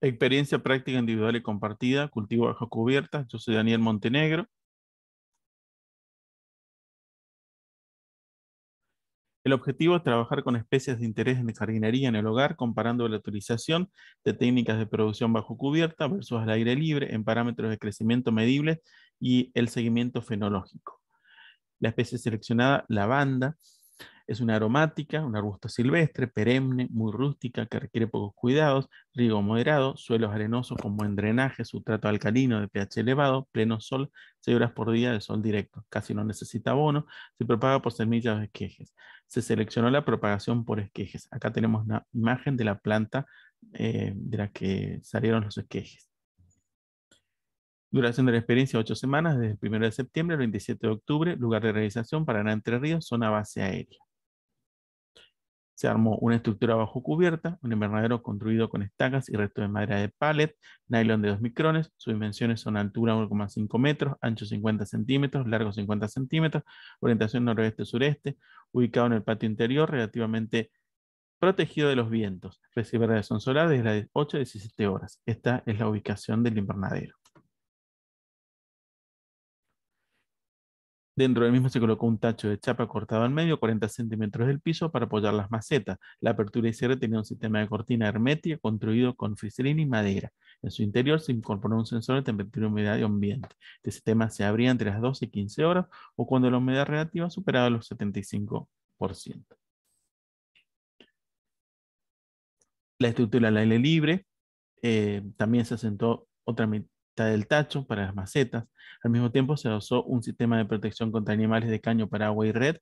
Experiencia práctica individual y compartida, cultivo bajo cubierta. Yo soy Daniel Montenegro. El objetivo es trabajar con especies de interés en jardinería en el hogar, comparando la utilización de técnicas de producción bajo cubierta versus al aire libre en parámetros de crecimiento medibles y el seguimiento fenológico. La especie seleccionada, lavanda, es una aromática, un arbusto silvestre, perenne, muy rústica, que requiere pocos cuidados, riego moderado, suelos arenosos con buen drenaje, sustrato alcalino de pH elevado, pleno sol, 6 horas por día de sol directo. Casi no necesita abono, se propaga por semillas o esquejes. Se seleccionó la propagación por esquejes. Acá tenemos una imagen de la planta eh, de la que salieron los esquejes. Duración de la experiencia, 8 semanas, desde el 1 de septiembre al 27 de octubre. Lugar de realización, Paraná Entre Ríos, zona base aérea se armó una estructura bajo cubierta, un invernadero construido con estacas y resto de madera de pallet, nylon de 2 micrones, sus dimensiones son altura 1,5 metros, ancho 50 centímetros, largo 50 centímetros, orientación noroeste-sureste, ubicado en el patio interior, relativamente protegido de los vientos, recibe radiación solar desde las 8 a 17 horas. Esta es la ubicación del invernadero. Dentro del mismo se colocó un tacho de chapa cortado al medio, 40 centímetros del piso, para apoyar las macetas. La apertura y cierre tenía un sistema de cortina hermética construido con friselina y madera. En su interior se incorporó un sensor de temperatura, humedad y ambiente. Este sistema se abría entre las 12 y 15 horas o cuando la humedad relativa superaba los 75%. La estructura al aire libre eh, también se asentó otra del tacho para las macetas. Al mismo tiempo se usó un sistema de protección contra animales de caño para agua y red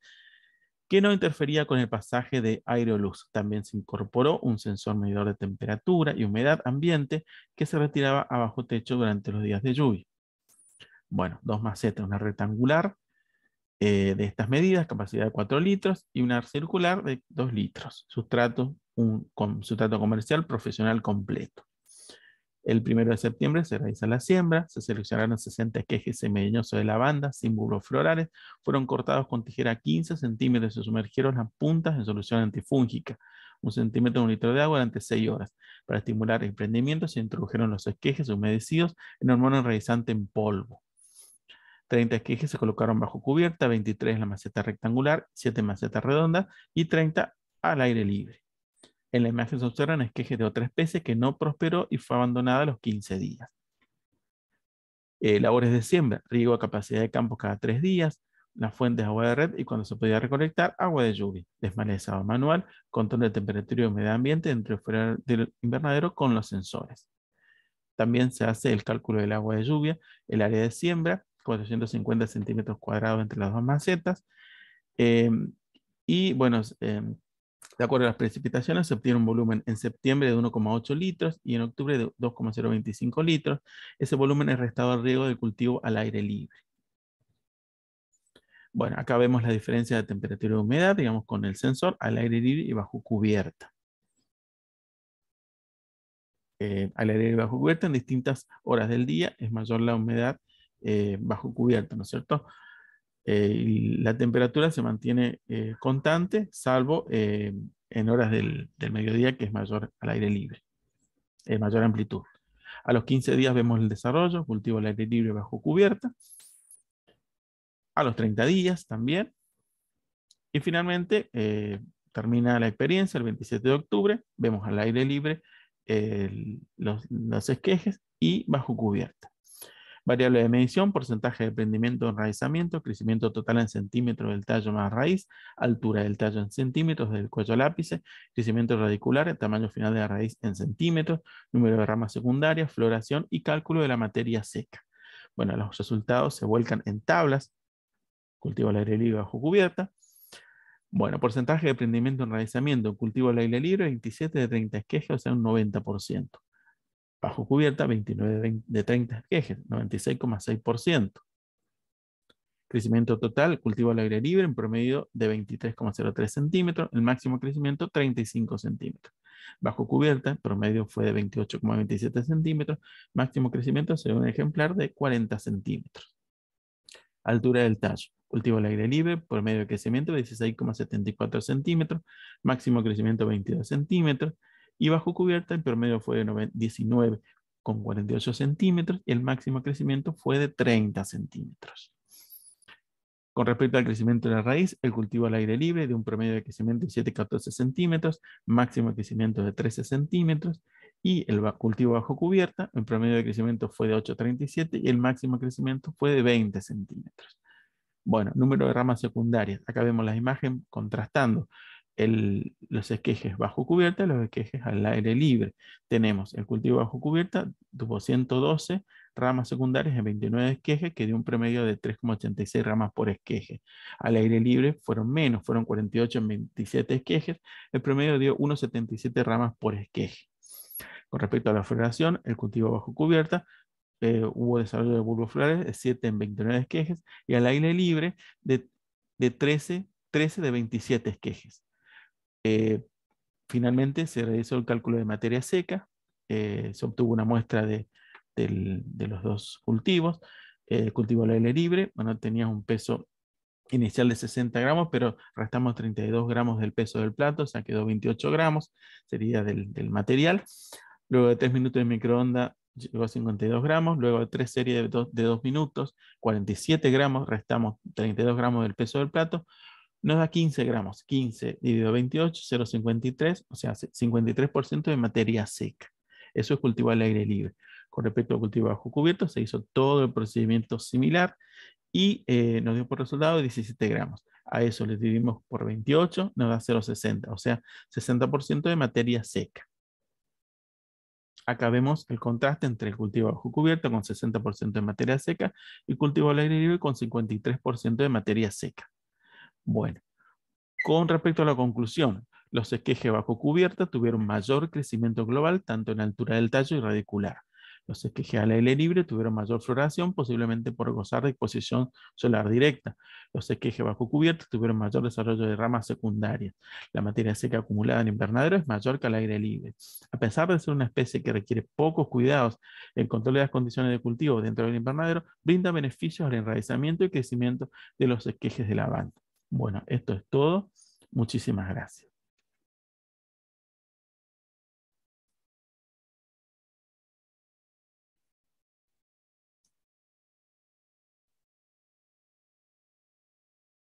que no interfería con el pasaje de aire o luz. También se incorporó un sensor medidor de temperatura y humedad ambiente que se retiraba a bajo techo durante los días de lluvia. Bueno, dos macetas, una rectangular eh, de estas medidas, capacidad de 4 litros, y una circular de 2 litros. Sustrato, un, con, sustrato comercial profesional completo. El primero de septiembre se realiza la siembra, se seleccionaron 60 quejes semideñosos de lavanda, sin bulbos florales, fueron cortados con tijera 15 centímetros y se sumergieron las puntas en solución antifúngica, un centímetro de un litro de agua durante 6 horas. Para estimular el emprendimiento se introdujeron los esquejes humedecidos en hormona enraizante en polvo. 30 esquejes se colocaron bajo cubierta, 23 en la maceta rectangular, 7 en maceta redonda y 30 al aire libre. En la imagen se observan esquejes de otra especie que no prosperó y fue abandonada a los 15 días. Eh, labores de siembra, riego a capacidad de campo cada tres días, las fuentes de agua de red y cuando se podía recolectar, agua de lluvia, desmalezado manual, control de temperatura y humedad ambiente dentro y fuera del invernadero con los sensores. También se hace el cálculo del agua de lluvia, el área de siembra, 450 centímetros cuadrados entre las dos macetas. Em, y bueno, em, de acuerdo a las precipitaciones, se obtiene un volumen en septiembre de 1,8 litros y en octubre de 2,025 litros. Ese volumen es restado al riego del cultivo al aire libre. Bueno, acá vemos la diferencia de temperatura y humedad, digamos, con el sensor al aire libre y bajo cubierta. Eh, al aire libre y bajo cubierta en distintas horas del día es mayor la humedad eh, bajo cubierta, ¿no es cierto? Eh, la temperatura se mantiene eh, constante, salvo eh, en horas del, mediodía, que es mayor al aire libre, mayor amplitud. A los 15 días vemos el desarrollo, cultivo al aire libre bajo cubierta. A los 30 días también. Y finalmente termina la experiencia el 27 de octubre, vemos al aire libre los esquejes y bajo cubierta. Variable de medición, porcentaje de prendimiento de enraizamiento, crecimiento total en centímetros del tallo más raíz, altura del tallo en centímetros del cuello al crecimiento radicular, tamaño final de la raíz en centímetros, número de ramas secundarias, floración y cálculo de la materia seca. Bueno, los resultados se vuelcan en tablas, cultivo al aire libre bajo cubierta, bueno, porcentaje de prendimiento en enraizamiento, cultivo al aire libre, 27 de 30 esquejes, o sea, un 90%. Bajo cubierta, 29 de 30 ejes, 96,6%. Crecimiento total, cultivo al aire libre en promedio de 23,03 centímetros, el máximo crecimiento 35 centímetros. Bajo cubierta, promedio fue de 28,27 centímetros, máximo crecimiento según un ejemplar de 40 centímetros. Altura del tallo, cultivo al aire libre, promedio de crecimiento 16,74 centímetros, máximo crecimiento 22 centímetros, y bajo cubierta el promedio fue de 19,48 con centímetros y el máximo crecimiento fue de 30 centímetros. Con respecto al crecimiento de la raíz, el cultivo al aire libre de un promedio de crecimiento de 7-14 centímetros, máximo crecimiento de 13 centímetros y el cultivo bajo cubierta, el promedio de crecimiento fue de 8,37 y el máximo crecimiento fue de 20 centímetros. Bueno, número de ramas secundarias. Acá vemos la imagen contrastando los esquejes bajo cubierta y los esquejes al aire libre. Tenemos el cultivo bajo cubierta, tuvo 112 ramas secundarias en 29 esquejes, que dio un promedio de 3,86 ramas por esqueje. Al aire libre fueron menos, fueron 48 en 27 esquejes, el promedio dio 1,77 ramas por esqueje. Con respecto a la floración, el cultivo bajo cubierta eh, hubo desarrollo de bulbos florales de 7 en 29 esquejes y al aire libre de, 13, 13 de 27 esquejes. Eh, finalmente se realizó el cálculo de materia seca, eh, se obtuvo una muestra de, los dos cultivos, el eh, cultivo al aire libre, bueno, tenía un peso inicial de 60 gramos, pero restamos 32 gramos del peso del plato, o sea, quedó 28 gramos, sería del, material. Luego de 3 minutos de microondas llegó a 52 gramos, luego de 3 series de 2 minutos, 47 gramos, restamos 32 gramos del peso del plato, nos da 15 gramos. 15 dividido 28, 0,53, o sea, 53% de materia seca. Eso es cultivo al aire libre. Con respecto al cultivo bajo cubierto, se hizo todo el procedimiento similar y eh, nos dio por resultado 17 gramos. A eso le dividimos por 28, nos da 0,60, o sea, 60% de materia seca. Acá vemos el contraste entre el cultivo bajo cubierto con 60% de materia seca y cultivo al aire libre con 53% de materia seca. Bueno, con respecto a la conclusión, los esquejes bajo cubierta tuvieron mayor crecimiento global tanto en altura del tallo y radicular. Los esquejes al aire libre tuvieron mayor floración, posiblemente por gozar de exposición solar directa. Los esquejes bajo cubierta tuvieron mayor desarrollo de ramas secundarias. La materia seca acumulada en invernadero es mayor que al aire libre. A pesar de ser una especie que requiere pocos cuidados en control de las condiciones de cultivo dentro del invernadero, brinda beneficios al enraizamiento y crecimiento de los esquejes de lavanda. Bueno, esto es todo. Muchísimas gracias.